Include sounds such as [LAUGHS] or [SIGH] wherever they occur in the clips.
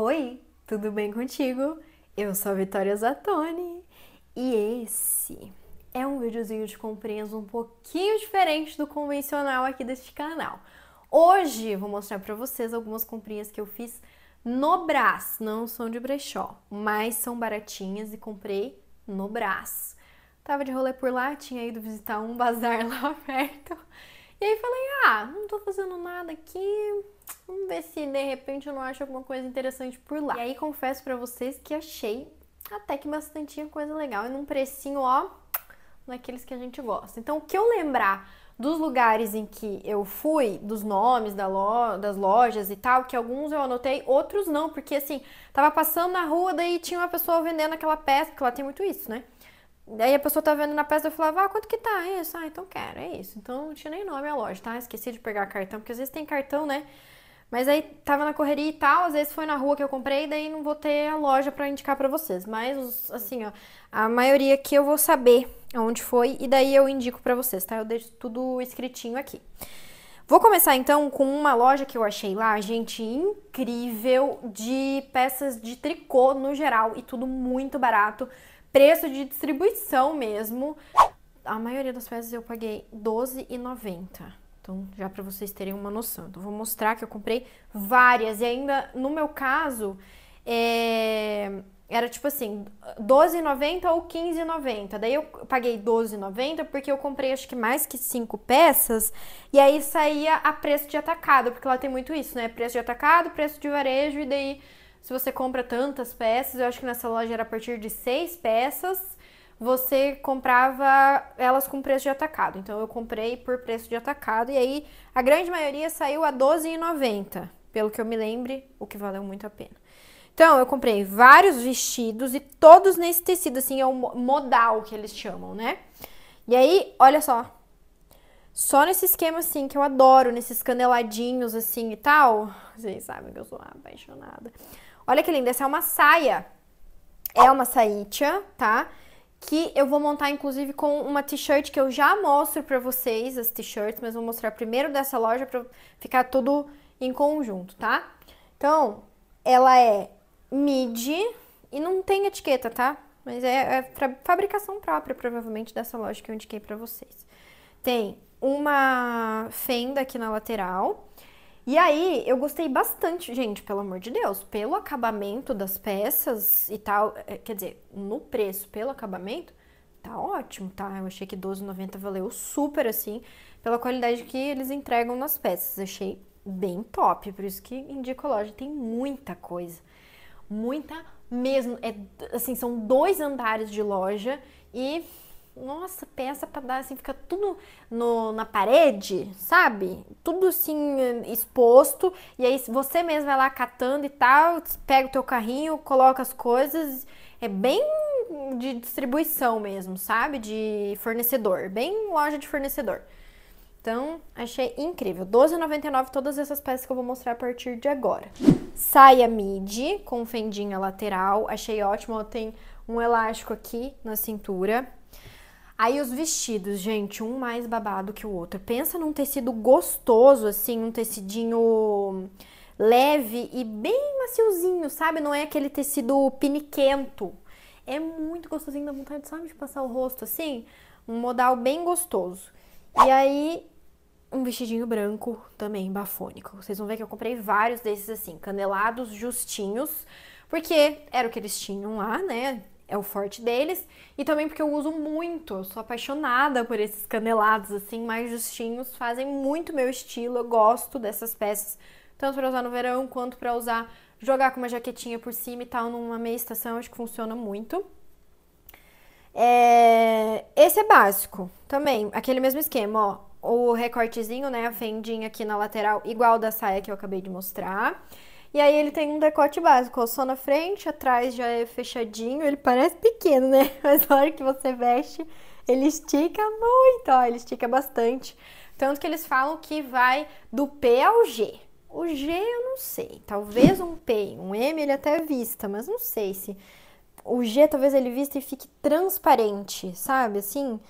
Oi, tudo bem contigo? Eu sou a Vitória Zatoni e esse é um videozinho de comprinhas um pouquinho diferente do convencional aqui deste canal. Hoje vou mostrar para vocês algumas comprinhas que eu fiz no Brás, não são de brechó, mas são baratinhas e comprei no Brás. Tava de rolê por lá, tinha ido visitar um [LAUGHS] bazar lá perto e aí falei, ah, não tô fazendo nada aqui, vamos ver se de repente eu não acho alguma coisa interessante por lá. E aí confesso para vocês que achei até que bastante coisa legal e num precinho, ó, daqueles que a gente gosta. Então, o que eu lembrar dos lugares em que eu fui, dos nomes da lo das lojas e tal, que alguns eu anotei, outros não, porque assim, tava passando na rua, daí tinha uma pessoa vendendo aquela peça, porque lá tem muito isso, né? Daí a pessoa tá vendo na peça, eu falava, ah, quanto que tá? É isso, ah, então quero, é isso. Então não tinha nem nome a loja, tá? Esqueci de pegar cartão, porque às vezes tem cartão, né? Mas aí tava na correria e tal, às vezes foi na rua que eu comprei, daí não vou ter a loja para indicar para vocês. Mas, assim, ó, a maioria que eu vou saber onde foi e daí eu indico para vocês, tá? Eu deixo tudo escritinho aqui. Vou começar então com uma loja que eu achei lá, gente, incrível de peças de tricô no geral e tudo muito barato preço de distribuição mesmo. A maioria das peças eu paguei R$12,90. Então, já para vocês terem uma noção. Então, vou mostrar que eu comprei várias. E ainda, no meu caso, é... era tipo assim, R$12,90 ou R$15,90. Daí eu paguei R$12,90 porque eu comprei acho que mais que 5 peças. E aí saía a preço de atacado, porque lá tem muito isso, né? Preço de atacado, preço de varejo e daí se você compra tantas peças, eu acho que nessa loja era a partir de seis peças, você comprava elas com preço de atacado. Então eu comprei por preço de atacado e aí a grande maioria saiu a R$12,90, pelo que eu me lembre, o que valeu muito a pena. Então, eu comprei vários vestidos e todos nesse tecido, assim, é o modal que eles chamam, né? E aí, olha só. Só nesse esquema, assim, que eu adoro, nesses caneladinhos, assim, e tal. Vocês sabem que eu sou apaixonada. Olha que linda, essa é uma saia. É uma saítia, tá? Que eu vou montar, inclusive, com uma t-shirt que eu já mostro pra vocês, as t-shirts, mas vou mostrar primeiro dessa loja pra ficar tudo em conjunto, tá? Então, ela é midi e não tem etiqueta, tá? Mas é, é fabricação própria, provavelmente, dessa loja que eu indiquei pra vocês. Tem uma fenda aqui na lateral e aí, eu gostei bastante, gente, pelo amor de Deus, pelo acabamento das peças e tal, eh, quer dizer, no preço, pelo acabamento, tá ótimo, tá? Eu achei que 12,90 valeu super assim, pela qualidade que eles entregam nas peças. Achei bem top, por isso que indico a loja, tem muita coisa. Muita mesmo, é assim, são dois andares de loja e nossa, peça para dar, assim, fica tudo no, na parede, sabe? Tudo assim exposto. E aí você mesmo vai lá catando e tal, pega o teu carrinho, coloca as coisas. É bem de distribuição mesmo, sabe? De fornecedor, bem loja de fornecedor. Então, achei incrível. R$12,99 todas essas peças que eu vou mostrar a partir de agora. Saia midi com fendinha lateral, achei ótimo. Ela tem um elástico aqui na cintura, Aí os vestidos, gente, um mais babado que o outro. Pensa num tecido gostoso, assim, um tecidinho leve e bem maciozinho, sabe? Não é aquele tecido piniquento. É muito gostosinho, dá vontade, sabe, de passar o rosto assim. Um modal bem gostoso. E aí, um vestidinho branco também bafônico. Vocês vão ver que eu comprei vários desses assim, canelados justinhos, porque era o que eles tinham lá, né? é o forte deles. E também porque eu uso muito, eu sou apaixonada por esses canelados assim, mais justinhos, fazem muito meu estilo, eu gosto dessas peças, tanto para usar no verão quanto para usar jogar com uma jaquetinha por cima e tal numa meia estação, acho que funciona muito. É... Esse é básico também, aquele mesmo esquema, ó. O recortezinho, né? A fendinha aqui na lateral, igual da saia que eu acabei de mostrar. E aí ele tem um decote básico, só na frente, atrás já é fechadinho, ele parece pequeno, né? [LAUGHS] Mas na hora que você veste, ele estica muito, ó, ele estica bastante. Tanto que eles falam que vai do P ao G. O G eu não sei, talvez um P, um M ele até vista, mas não sei se... O G talvez ele vista e fique transparente, sabe, assim...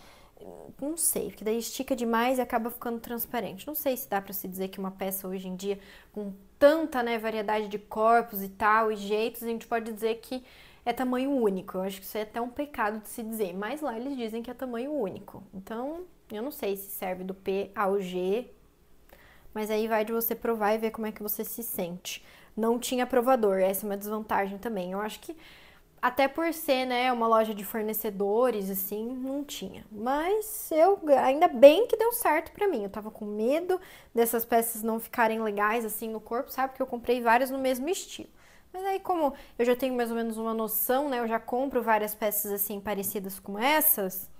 Não sei, porque daí estica demais e acaba ficando transparente. Não sei se dá para se dizer que uma peça hoje em dia, com tanta né, variedade de corpos e tal, e jeitos, a gente pode dizer que é tamanho único. Eu acho que isso é até um pecado de se dizer, mas lá eles dizem que é tamanho único. Então, eu não sei se serve do P ao G, mas aí vai de você provar e ver como é que você se sente. Não tinha provador, essa é uma desvantagem também. Eu acho que até por ser, né, uma loja de fornecedores, assim, não tinha. Mas eu ainda bem que deu certo para mim. Eu tava com medo dessas peças não ficarem legais assim no corpo, sabe? Porque eu comprei várias no mesmo estilo. Mas aí, como eu já tenho mais ou menos uma noção, né? Eu já compro várias peças assim parecidas com essas.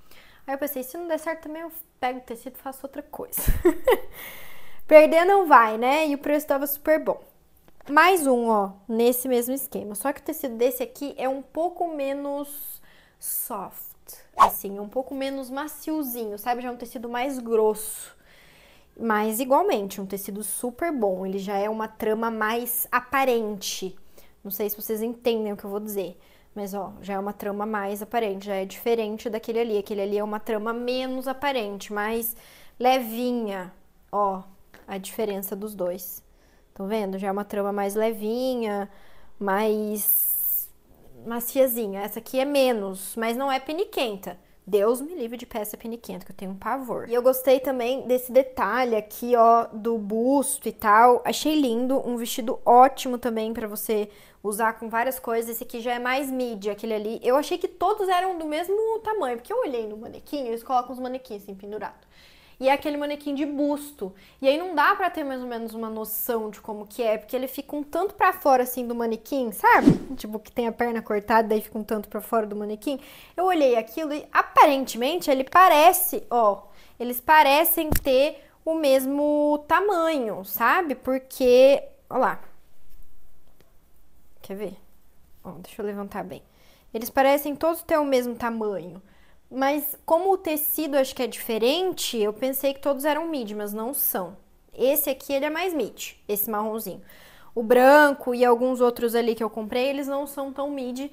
Aí eu pensei, se não der certo também eu pego o tecido e faço outra coisa. [LAUGHS] Perder não vai, né? E o preço estava super bom. Mais um, ó, nesse mesmo esquema. Só que o tecido desse aqui é um pouco menos soft, assim, um pouco menos maciozinho, sabe? Já é um tecido mais grosso. Mas igualmente, um tecido super bom. Ele já é uma trama mais aparente. Não sei se vocês entendem o que eu vou dizer. Mas ó, já é uma trama mais aparente, já é diferente daquele ali. Aquele ali é uma trama menos aparente, mais levinha. Ó, a diferença dos dois. Estão vendo? Já é uma trama mais levinha, mais maciazinha. Essa aqui é menos, mas não é peniquenta. Deus me livre de peça peniquenta, que eu tenho um pavor. E eu gostei também desse detalhe aqui, ó, do busto e tal. Achei lindo, um vestido ótimo também para você usar com várias coisas. Esse aqui já é mais mídia, aquele ali. Eu achei que todos eram do mesmo tamanho, porque eu olhei no manequim, eles colocam os manequins assim, pendurado e é aquele manequim de busto. E aí não dá para ter mais ou menos uma noção de como que é, porque ele fica um tanto para fora assim do manequim, sabe? Tipo que tem a perna cortada, daí fica um tanto para fora do manequim. Eu olhei aquilo e aparentemente ele parece, ó, eles parecem ter o mesmo tamanho, sabe? Porque, ó lá. Quer ver? Ó, deixa eu levantar bem. Eles parecem todos ter o mesmo tamanho. Mas como o tecido acho que é diferente, eu pensei que todos eram mid, mas não são. Esse aqui ele é mais mid, esse marronzinho. O branco e alguns outros ali que eu comprei, eles não são tão mid,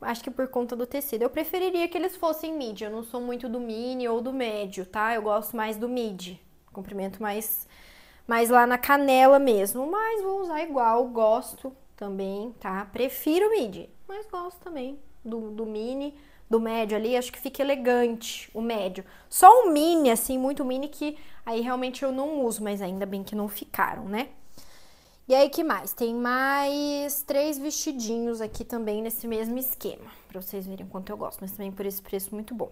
acho que por conta do tecido. Eu preferiria que eles fossem mid, eu não sou muito do mini ou do médio, tá? Eu gosto mais do mid, comprimento mais, mais lá na canela mesmo, mas vou usar igual, gosto também, tá? Prefiro mid, mas gosto também do, do mini do médio ali, acho que fica elegante o médio. Só um mini, assim, muito mini, que aí realmente eu não uso, mas ainda bem que não ficaram, né? E aí, que mais? Tem mais três vestidinhos aqui também nesse mesmo esquema, pra vocês verem quanto eu gosto, mas também por esse preço muito bom.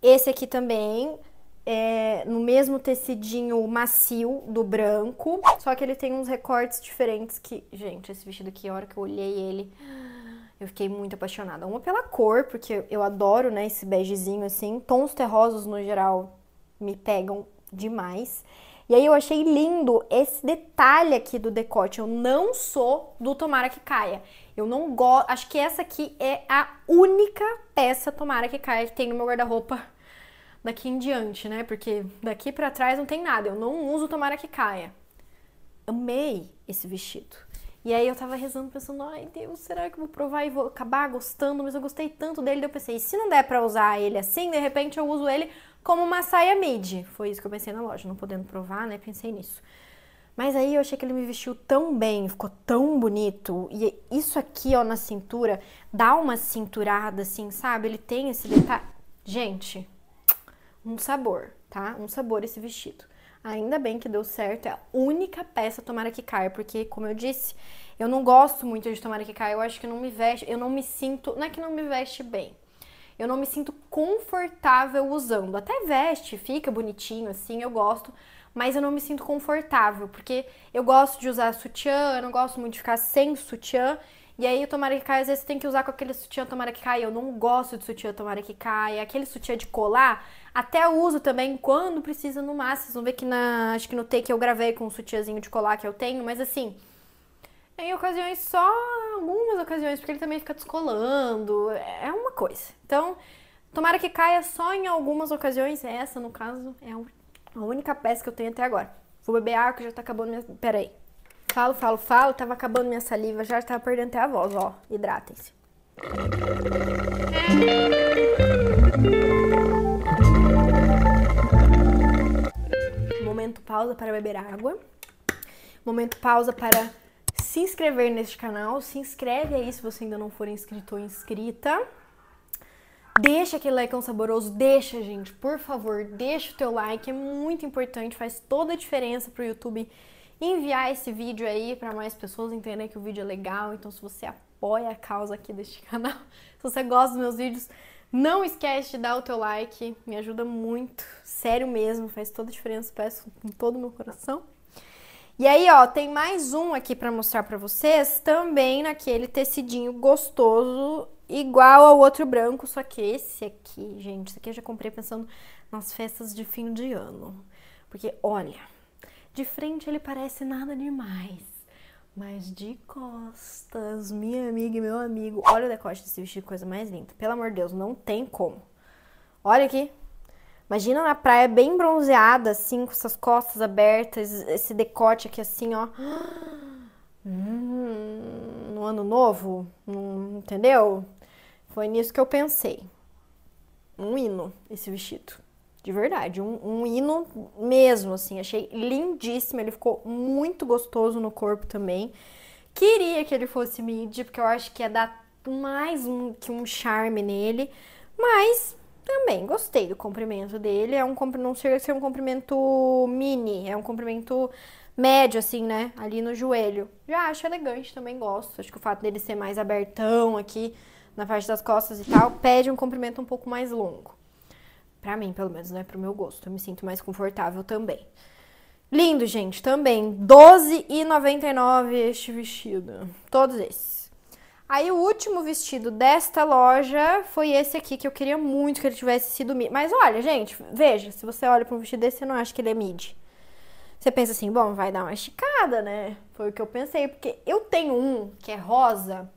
Esse aqui também é no mesmo tecidinho macio do branco, só que ele tem uns recortes diferentes que... Gente, esse vestido aqui, a hora que eu olhei ele... Eu fiquei muito apaixonada. Uma pela cor, porque eu adoro, né, esse begezinho assim. Tons terrosos no geral me pegam demais. E aí eu achei lindo esse detalhe aqui do decote. Eu não sou do tomara que caia. Eu não gosto, acho que essa aqui é a única peça tomara que caia que tem no meu guarda-roupa daqui em diante, né? Porque daqui para trás não tem nada. Eu não uso tomara que caia. Amei esse vestido. E aí eu tava rezando, pensando, ai Deus, será que eu vou provar e vou acabar gostando? Mas eu gostei tanto dele, daí eu pensei, se não der pra usar ele assim, de repente eu uso ele como uma saia midi. Foi isso que eu pensei na loja, não podendo provar, né? Pensei nisso. Mas aí eu achei que ele me vestiu tão bem, ficou tão bonito. E isso aqui, ó, na cintura, dá uma cinturada, assim, sabe? Ele tem esse detalhe. Gente, um sabor, tá? Um sabor esse vestido. Ainda bem que deu certo, é a única peça tomara que caia, porque, como eu disse, eu não gosto muito de tomara que caia, eu acho que não me veste, eu não me sinto, não é que não me veste bem, eu não me sinto confortável usando. Até veste, fica bonitinho assim, eu gosto, mas eu não me sinto confortável, porque eu gosto de usar sutiã, eu não gosto muito de ficar sem sutiã, e aí, tomara que caia, às vezes você tem que usar com aquele sutiã tomara que caia. Eu não gosto de sutiã tomara que caia. Aquele sutiã de colar, até uso também quando precisa no máximo. Vocês vão ver que na, acho que no take eu gravei com um sutiãzinho de colar que eu tenho, mas assim, em ocasiões só algumas ocasiões, porque ele também fica descolando, é uma coisa. Então, tomara que caia só em algumas ocasiões, essa no caso é a única peça que eu tenho até agora. Vou beber água que já tá acabando minha... aí Falo, falo, falo, tava acabando minha saliva, já tava perdendo até a voz, ó. Hidratem-se. Momento pausa para beber água. Momento pausa para se inscrever neste canal. Se inscreve aí se você ainda não for inscrito ou inscrita. Deixa aquele like é um saboroso, deixa, gente, por favor, deixa o teu like, é muito importante, faz toda a diferença pro YouTube enviar esse vídeo aí para mais pessoas entenderem que o vídeo é legal. Então, se você apoia a causa aqui deste [LAUGHS] canal, se você gosta dos meus vídeos, não esquece de dar o teu like, me ajuda muito, sério mesmo, faz toda a diferença, peço com todo o meu coração. E aí, ó, tem mais um aqui para mostrar para vocês, também naquele tecidinho gostoso, igual ao outro branco, só que esse aqui, gente, esse aqui eu já comprei pensando nas festas de fim de ano. Porque, olha, de frente ele parece nada demais, mas de costas, minha amiga e meu amigo, olha o decote desse vestido, coisa mais linda. Pelo amor de Deus, não tem como. Olha aqui. Imagina na praia bem bronzeada, assim, com essas costas abertas, esse decote aqui assim, ó. Hum, no ano novo, hum, entendeu? Foi nisso que eu pensei. Um hino esse vestido. De verdade, um, um, hino mesmo, assim. Achei lindíssimo, ele ficou muito gostoso no corpo também. Queria que ele fosse mid, porque eu acho que ia dar mais um, que um charme nele. Mas também gostei do comprimento dele. É um não chega a ser um comprimento mini, é um comprimento médio, assim, né? Ali no joelho. Já acho elegante, também gosto. Acho que o fato dele ser mais abertão aqui na parte das costas e tal, pede um comprimento um pouco mais longo. Para mim, pelo menos, né? Pro meu gosto. Eu me sinto mais confortável também. Lindo, gente, também. R$12,99 este vestido. Todos esses. Aí o último vestido desta loja foi esse aqui que eu queria muito que ele tivesse sido mid. Mas olha, gente, veja, se você olha pra um vestido desse, você não acha que ele é mid. Você pensa assim, bom, vai dar uma esticada, né? Foi o que eu pensei, porque eu tenho um que é rosa,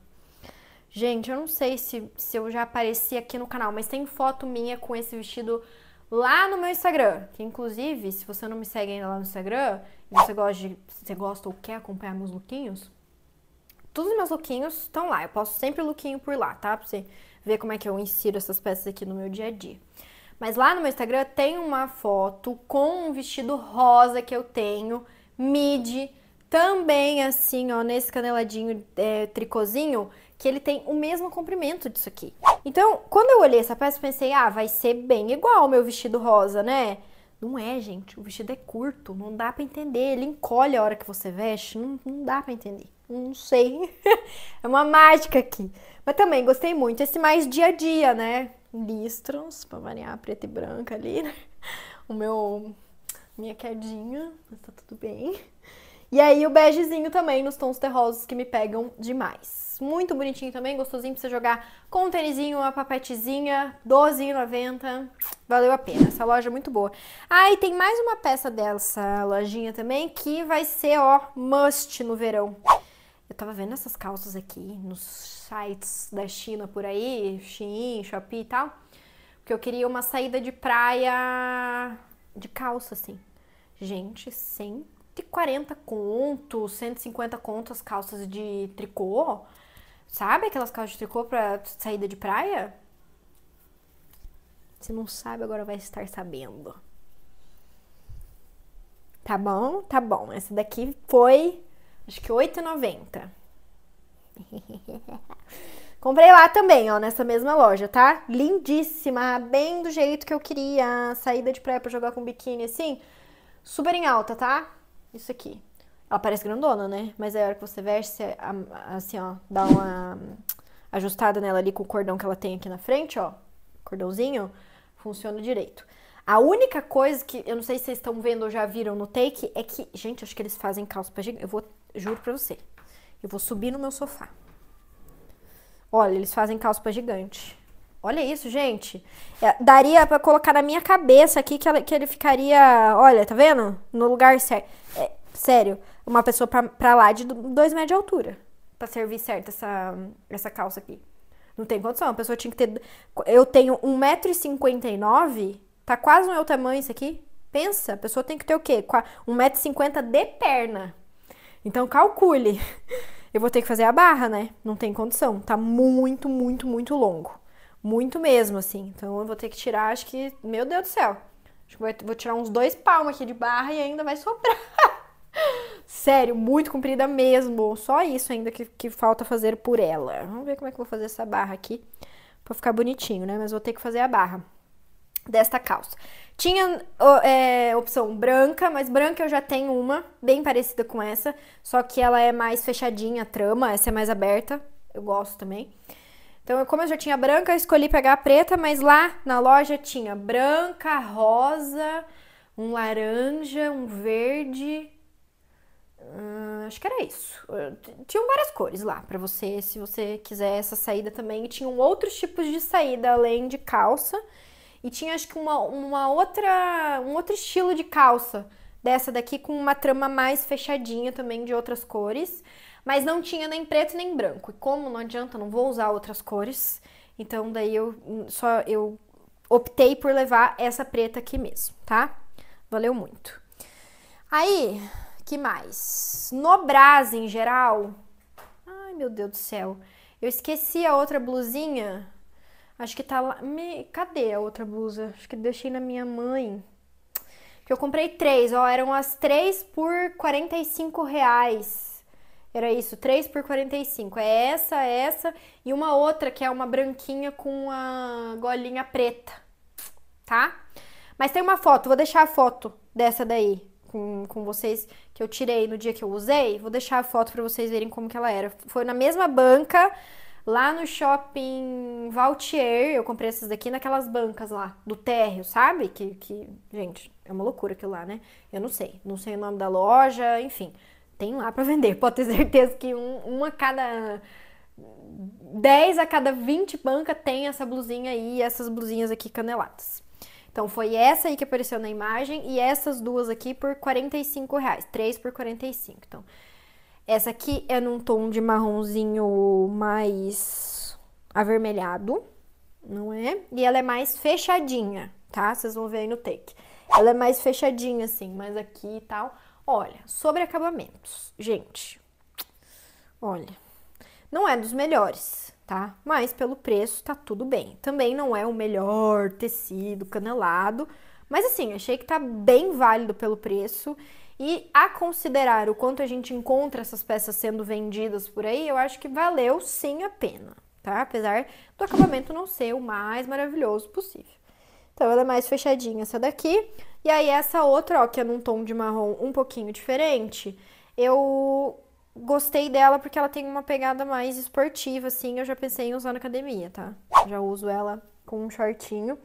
Gente, eu não sei se, se eu já apareci aqui no canal, mas tem foto minha com esse vestido lá no meu Instagram. Que, inclusive, se você não me segue ainda lá no Instagram, e você gosta, de, você gosta ou quer acompanhar meus lookinhos, todos os meus lookinhos estão lá. Eu posto sempre lookinho por lá, tá? Pra você ver como é que eu insiro essas peças aqui no meu dia a dia. Mas lá no meu Instagram tem uma foto com um vestido rosa que eu tenho, midi, também assim, ó, nesse caneladinho é, tricôzinho, que ele tem o mesmo comprimento disso aqui. Então, quando eu olhei essa peça, pensei, ah, vai ser bem igual o meu vestido rosa, né? Não é, gente. O vestido é curto, não dá para entender. Ele encolhe a hora que você veste, não, não dá para entender. Não sei. [LAUGHS] é uma mágica aqui. Mas também gostei muito esse mais dia a dia, né? Listras, pra variar, preta e branca ali, né? O meu... minha quedinha, mas tá tudo bem. E aí o begezinho também nos tons terrosos que me pegam demais. Muito bonitinho também, gostosinho pra você jogar com um tênisinho, uma papetezinha, 12,90. Valeu a pena, essa loja é muito boa. Ah, e tem mais uma peça dessa lojinha também que vai ser, ó, must no verão. Eu tava vendo essas calças aqui nos sites da China por aí, Shein, Shopee e tal, porque eu queria uma saída de praia de calça, assim. Gente, 140 conto, 150 conto as calças de tricô, Sabe aquelas calças de tricô pra saída de praia? Se não sabe, agora vai estar sabendo. Tá bom? Tá bom. Essa daqui foi, acho que 8,90. [LAUGHS] Comprei lá também, ó, nessa mesma loja, tá? Lindíssima, bem do jeito que eu queria. Saída de praia pra jogar com biquíni, assim. Super em alta, tá? Isso aqui. Ela parece grandona, né? Mas aí a hora que você veste, você, assim, ó, dá uma ajustada nela ali com o cordão que ela tem aqui na frente, ó. Cordãozinho, funciona direito. A única coisa que eu não sei se vocês estão vendo ou já viram no take é que, gente, acho que eles fazem calça pra gigante. Eu vou, juro pra você, eu vou subir no meu sofá. Olha, eles fazem calça pra gigante. Olha isso, gente. É, daria para colocar na minha cabeça aqui que, ela, que ele ficaria. Olha, tá vendo? No lugar certo. É, sério uma pessoa para lá de dois metros de altura para servir certo essa, essa calça aqui. Não tem condição, a pessoa tinha que ter. Eu tenho 1,59m, tá quase o meu tamanho isso aqui. Pensa, a pessoa tem que ter o quê? 1,50m de perna. Então calcule. [LAUGHS] Eu vou ter que fazer a barra, né? Não tem condição. Tá muito, muito, muito longo. Muito mesmo, assim. Então eu vou ter que tirar, acho que. Meu Deus do céu. Acho que vou tirar uns dois palmos aqui de barra e ainda vai sobrar. Sério, muito comprida mesmo. Só isso ainda que, que falta fazer por ela. Vamos ver como é que eu vou fazer essa barra aqui. Pra ficar bonitinho, né? Mas vou ter que fazer a barra desta calça. Tinha é, opção branca, mas branca eu já tenho uma, bem parecida com essa, só que ela é mais fechadinha a trama, essa é mais aberta, eu gosto também. Então, como eu já tinha branca, eu escolhi pegar a preta, mas lá na loja tinha branca, rosa, um laranja, um verde, acho que era isso. Tinham várias cores lá para você, se você quiser essa saída também. E tinham outros tipos de saída além de calça. E tinha acho que uma, uma outra, um outro estilo de calça dessa daqui com uma trama mais fechadinha também de outras cores, mas não tinha nem preto nem branco. E como não adianta, não vou usar outras cores. Então daí eu hum, só eu optei por levar essa preta aqui mesmo, tá? Valeu muito. Aí, que mais? No Brás, em geral. Ai, meu Deus do céu. Eu esqueci a outra blusinha. Acho que tá lá. Me... Cadê a outra blusa? Acho que deixei na minha mãe. Que eu comprei três, ó. Eram as três por 45 reais. Era isso, três por 45. É essa, é essa e uma outra que é uma branquinha com a golinha preta. Tá? Mas tem uma foto, vou deixar a foto dessa daí com, com vocês que eu tirei no dia que eu usei. Vou deixar a foto para vocês verem como que ela era. Foi na mesma banca, lá no shopping Valtier. Eu comprei essas daqui naquelas bancas lá, do térreo, sabe? Que, que, gente, é uma loucura aquilo lá, né? Eu não sei. Não sei o nome da loja, enfim. Tem lá para vender. [LAUGHS] Pode ter certeza que um, uma cada... 10 a cada 20 banca tem essa blusinha aí, essas blusinhas aqui caneladas. Então foi essa aí que apareceu na imagem e essas duas aqui por 45 reais, três por 45. Então, essa aqui é num tom de marronzinho mais avermelhado, não é? E ela é mais fechadinha, tá? Vocês vão ver aí no take. Ela é mais fechadinha assim, mas aqui e tal. Olha, sobre acabamentos, gente. Olha, não é dos melhores tá? Mas pelo preço tá tudo bem. Também não é o melhor tecido canelado, mas assim, achei que tá bem válido pelo preço. E a considerar o quanto a gente encontra essas peças sendo vendidas por aí, eu acho que valeu sim a pena, tá? Apesar do acabamento não ser o mais maravilhoso possível. Então ela é mais fechadinha essa daqui. E aí essa outra, ó, que é num tom de marrom um pouquinho diferente, eu gostei dela porque ela tem uma pegada mais esportiva, assim. Eu já pensei em usar na academia, tá? Já uso ela com um shortinho.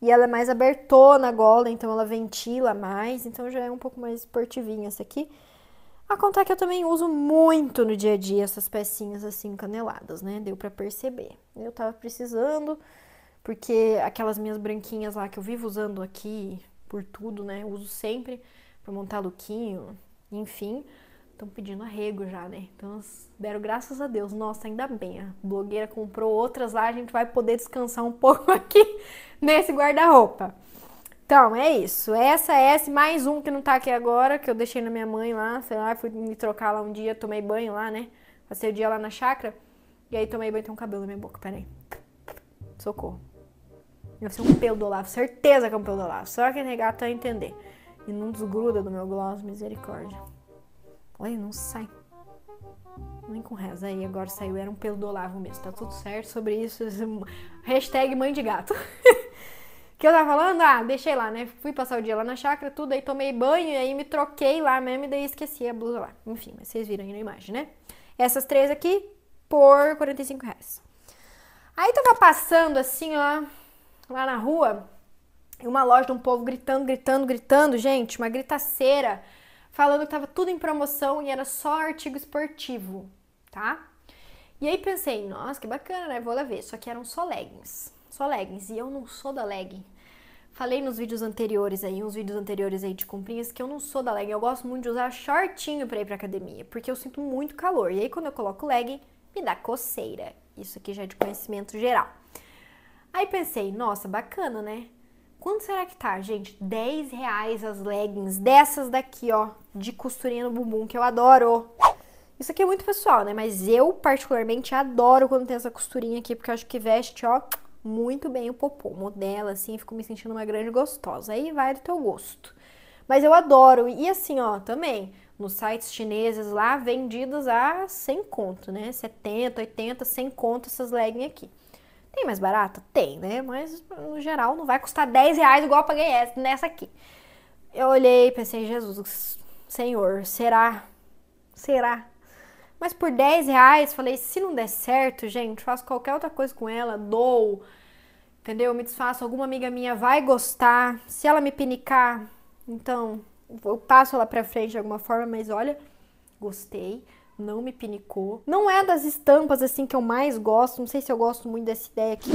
E ela é mais abertona a gola, então ela ventila mais. Então já é um pouco mais esportivinha essa aqui. A contar que eu também uso muito no dia a dia essas pecinhas assim caneladas, né? Deu para perceber. Eu tava precisando, porque aquelas minhas branquinhas lá que eu vivo usando aqui por tudo, né? uso sempre para montar lookinho, enfim estão pedindo arrego já, né? Então elas deram graças a Deus. Nossa, ainda bem, a blogueira comprou outras lá, a gente vai poder descansar um [LAUGHS] pouco aqui nesse guarda-roupa. Então, é isso. Essa é essa, mais um que não tá aqui agora, que eu deixei na minha mãe lá, sei lá, fui me trocar lá um dia, tomei banho lá, né? Passei o dia lá na chácara, e aí tomei banho, e tem um cabelo na minha boca, peraí. Socorro. Deve ser um pelo do Olavo, certeza que é um pelo do Olavo, só que negar é tá a entender. E não desgruda do meu gloss, misericórdia. Olha, não sai. Nem com reza. Aí agora saiu, era um pelo do Olavo mesmo. Tá tudo certo sobre isso. [LAUGHS] Hashtag mãe de gato. [LAUGHS] que eu tava falando? Ah, deixei lá, né? Fui passar o dia lá na chácara, tudo, aí tomei banho, e aí me troquei lá mesmo, e daí esqueci a blusa lá. Enfim, mas vocês viram aí na imagem, né? Essas três aqui por 45 reais. Aí tava passando assim, ó, lá na rua, uma loja de um povo gritando, gritando, gritando, gente, uma gritaceira falando que estava tudo em promoção e era só artigo esportivo, tá? E aí pensei, nossa, que bacana, né? Vou lá ver. Só que eram só leggings. Só leggings. E eu não sou da legging. Falei nos vídeos anteriores aí, uns vídeos anteriores aí de comprinhas, que eu não sou da legging. Eu gosto muito de usar shortinho pra ir pra academia, porque eu sinto muito calor. E aí quando eu coloco legging, me dá coceira. Isso aqui já é de conhecimento geral. Aí pensei, nossa, bacana, né? Quanto será que tá, gente? 10 reais as leggings dessas daqui, ó, de costurinha no bumbum, que eu adoro. Isso aqui é muito pessoal, né? Mas eu, particularmente, adoro quando tem essa costurinha aqui, porque eu acho que veste, ó, muito bem o popô. Modela, assim, fico me sentindo uma grande gostosa. Aí vai do teu gosto. Mas eu adoro. E assim, ó, também, nos sites chineses lá, vendidos a 100 conto, né? 70, 80, 100 conto essas leggings aqui. Tem mais barata? Tem, né? Mas, no geral, não vai custar 10 reais igual eu paguei essa, nessa aqui. Eu olhei e pensei, Jesus, Senhor, será? Será? Mas por 10 reais, falei, se não der certo, gente, faço qualquer outra coisa com ela, dou, entendeu? Me desfaço, alguma amiga minha vai gostar, se ela me pinicar, então eu passo ela pra frente de alguma forma, mas olha, gostei, não me pinicou. Não é das estampas, assim, que eu mais gosto, não sei se eu gosto muito dessa ideia aqui,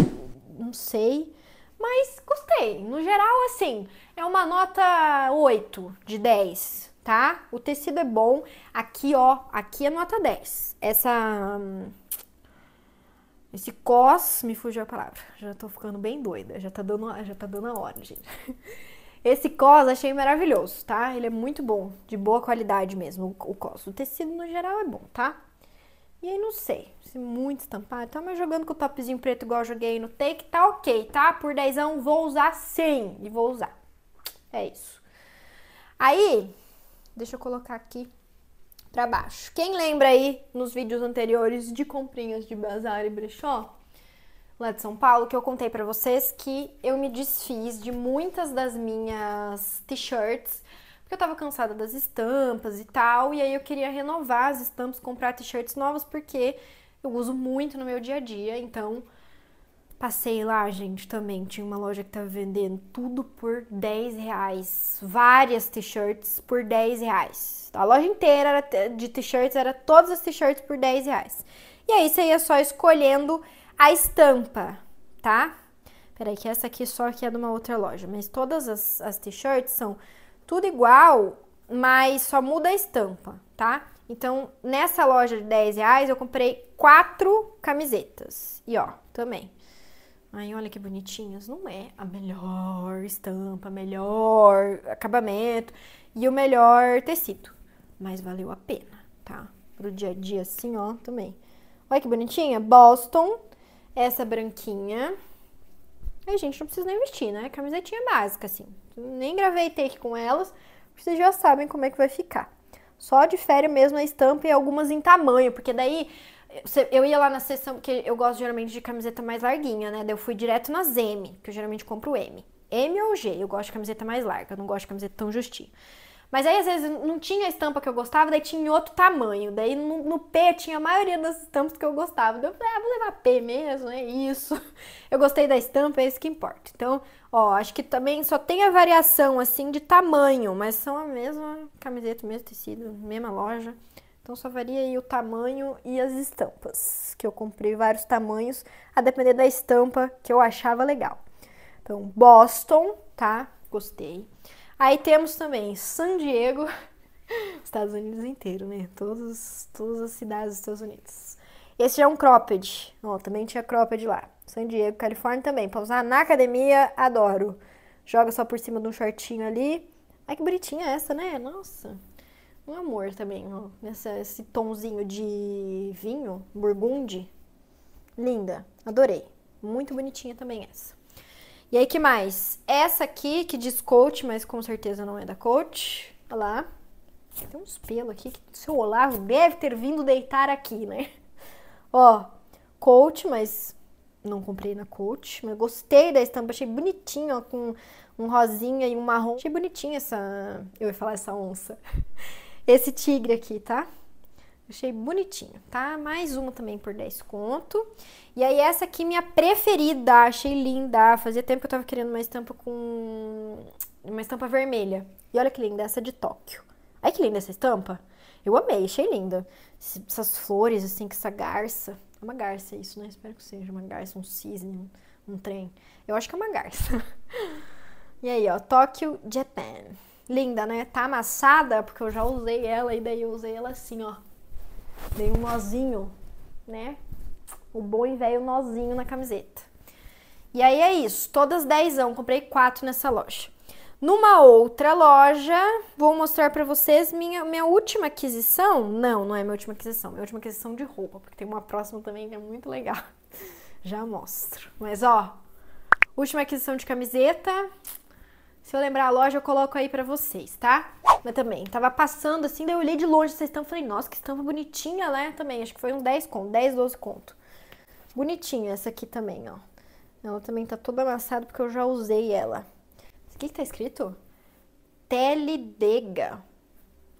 não sei, mas gostei. No geral, assim, é uma nota 8 de 10, tá? O tecido é bom. Aqui, ó, aqui é nota 10. Essa. Hum, esse cos, me fugiu a palavra. Já tô ficando bem doida. Já tá dando, já tá dando a hora, [LAUGHS] gente. Esse cos achei maravilhoso, tá? Ele é muito bom, de boa qualidade mesmo, o cos. O tecido no geral é bom, tá? E aí não sei, se muito estampado, tá? Mas jogando com o topzinho preto igual eu joguei no take, tá ok, tá? Por dezão vou usar sim, e vou usar. É isso. Aí, Deixa eu colocar aqui para baixo. Quem lembra aí nos vídeos anteriores de comprinhas de bazar e brechó, lá de São Paulo, que eu contei para vocês que eu me desfiz de muitas das minhas t-shirts, porque eu tava cansada das estampas e tal, e aí eu queria renovar as estampas, comprar t-shirts novas porque eu uso muito no meu dia a dia, então Passei lá, gente, também. Tinha uma loja que tava vendendo tudo por 10 reais. Várias t-shirts por 10 reais. A loja inteira de t-shirts era todas as t-shirts por 10 reais. E aí você ia só escolhendo a estampa, tá? Peraí, que essa aqui só que é de uma outra loja. Mas todas as, as t-shirts são tudo igual, mas só muda a estampa, tá? Então, nessa loja de 10 reais, eu comprei quatro camisetas. E ó, também. Aí olha que bonitinhas, não é a melhor estampa, melhor acabamento e o melhor tecido, mas valeu a pena, tá? Pro dia a dia assim, ó, também. Olha que bonitinha, Boston, essa branquinha. A gente, não precisa nem vestir, né? Camisetinha básica, assim. Nem gravei take com elas, vocês já sabem como é que vai ficar. Só difere mesmo a estampa e algumas em tamanho, porque daí eu ia lá na seção, porque eu gosto geralmente de camiseta mais larguinha, né? Daí eu fui direto nas M, que eu geralmente compro M. M ou G, eu gosto de camiseta mais larga, eu não gosto de camiseta tão justinha. Mas aí, às vezes, não tinha a estampa que eu gostava, daí tinha outro tamanho. Daí no, no P tinha a maioria das estampas que eu gostava. Daí eu falei, ah, vou levar P mesmo, é isso. [LAUGHS] Eu gostei da estampa, é isso que importa. Então, ó, acho que também só tem a variação, assim, de tamanho, mas são a mesma camiseta, mesmo tecido, mesma loja. Então só varia aí o tamanho e as estampas, que eu comprei vários tamanhos, a depender da estampa que eu achava legal. Então, Boston, tá? Gostei. Aí temos também San Diego, [LAUGHS] Estados Unidos inteiro, né? Todos, todas as cidades dos Estados Unidos. Esse é um cropped. Ó, oh, também tinha cropped lá. San Diego, Califórnia também. Pra usar na academia, adoro. Joga só por cima de um shortinho ali. Ai, que bonitinha essa, né? Nossa um amor também, ó. Nessa, esse tomzinho de vinho, burgundi Linda, adorei. Muito bonitinha também essa. E aí, que mais? Essa aqui, que diz coach, mas com certeza não é da coach. Olha lá. Tem uns pelos aqui que o seu Olavo deve ter vindo deitar aqui, né? [LAUGHS] Ó, coach, mas não comprei na coach. Mas gostei da estampa, achei bonitinho, ó, com um rosinha e um marrom. Achei bonitinha essa. Eu ia falar essa onça. [LAUGHS] esse tigre aqui, tá? Achei bonitinho, tá? Mais uma também por 10 conto. E aí essa aqui, minha preferida, achei linda. Fazia tempo que eu tava querendo uma estampa com... Uma estampa vermelha. E olha que linda, essa de Tóquio. Ai, que linda essa estampa. Eu amei, achei linda. Essas flores, assim, com essa garça. É uma garça isso, né? Espero que seja uma garça, um cisne, um, um trem. Eu acho que é uma garça. [LAUGHS] e aí, ó, Tóquio, Japan. Linda, né? Tá amassada, porque eu já usei ela e daí eu usei ela assim, ó. Dei um nozinho, né? O bom e velho nozinho na camiseta. E aí é isso, todas 10, comprei quatro nessa loja. Numa outra loja, vou mostrar pra vocês minha, minha última aquisição. Não, não é minha última aquisição, minha última aquisição de roupa, porque tem uma próxima também que é muito legal. [LAUGHS] Já mostro. Mas ó, última aquisição de camiseta, se eu lembrar a loja, eu coloco aí pra vocês, tá? Mas também, tava passando assim, daí eu olhei de longe essa estampa e falei, nossa, que estampa bonitinha, né? Também, acho que foi um 10 conto, 10, 12 conto. Bonitinha essa aqui também, ó. Ela também tá toda amassada porque eu já usei ela. O que, que tá escrito? Teledega.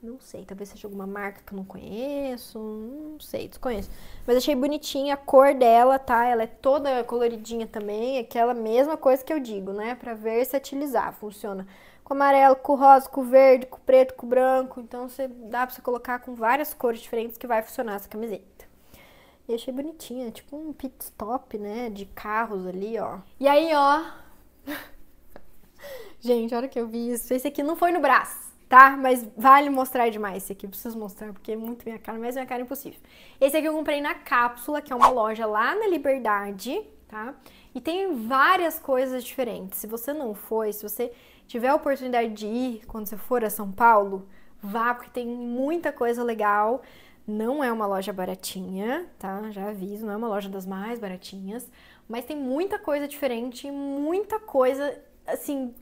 Não sei, talvez seja alguma marca que eu não conheço, não sei, desconheço. Mas achei bonitinha a cor dela, tá? Ela é toda coloridinha também, aquela mesma coisa que eu digo, né? Pra utilizar funciona com amarelo, com rosa, com verde, com preto, com branco. Então você dá pra você colocar com várias cores diferentes que vai funcionar essa camiseta. E achei bonitinha, tipo um pit stop, né? De carros ali, ó. E aí, ó. [LAUGHS] Gente, a hora que eu vi isso, esse aqui não foi no braço tá? Mas vale mostrar demais esse aqui, preciso mostrar porque é muito minha cara, mas minha cara é impossível. Esse aqui eu comprei na Cápsula, que é uma loja lá na Liberdade, tá? E tem várias coisas diferentes. Se você não foi, se você tiver a oportunidade de ir quando você for a São Paulo, vá porque tem muita coisa legal. Não é uma loja baratinha, tá? Já aviso, não é uma loja das mais baratinhas, mas tem muita coisa diferente, muita coisa assim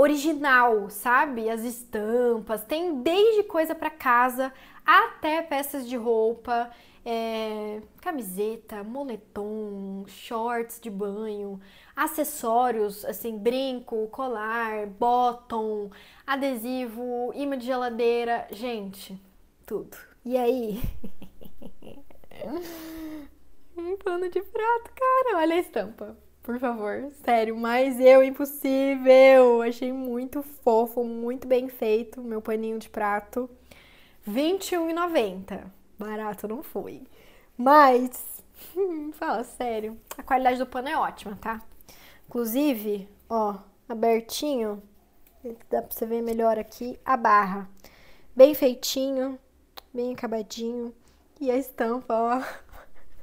original, sabe? As estampas, tem desde coisa para casa até peças de roupa, é, camiseta, moletom, shorts de banho, acessórios, assim, brinco, colar, bottom, adesivo, imã de geladeira, gente, tudo. E aí? [LAUGHS] um pano de prato, cara, olha a estampa. Por favor, sério, mas eu impossível. Achei muito fofo, muito bem feito, meu paninho de prato. R$ 21,90. Barato não foi. Mas, [LAUGHS] fala sério, a qualidade do pano é ótima, tá? Inclusive, ó, abertinho, dá pra você ver melhor aqui, a barra. Bem feitinho, bem acabadinho. E a estampa, ó,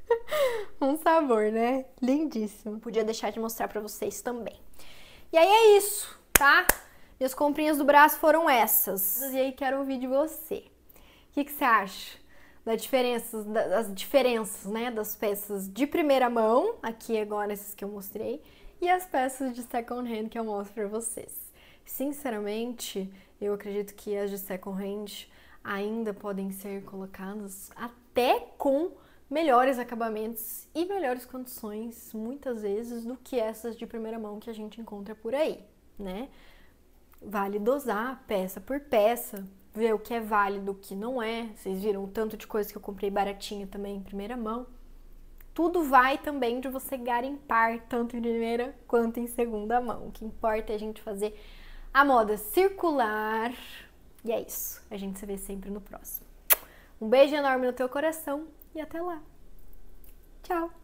[LAUGHS] um sabor, né? Lindíssimo. Podia deixar de mostrar para vocês também. E aí é isso, tá? Minhas comprinhas do braço foram essas. E aí quero ouvir de você. O que, que você acha? Das diferenças, das diferenças, né? Das peças de primeira mão, aqui agora essas que eu mostrei, e as peças de second hand que eu mostro pra vocês. Sinceramente, eu acredito que as de second hand ainda podem ser colocadas até com melhores acabamentos e melhores condições, muitas vezes, do que essas de primeira mão que a gente encontra por aí, né? Vale dosar peça por peça, ver o que é válido, o que não é. Vocês viram o tanto de coisa que eu comprei baratinha também em primeira mão. Tudo vai também de você garimpar, tanto em primeira quanto em segunda mão. O que importa é a gente fazer a moda circular. E é isso. A gente se vê sempre no próximo. Um beijo enorme no teu coração e até lá. Tchau!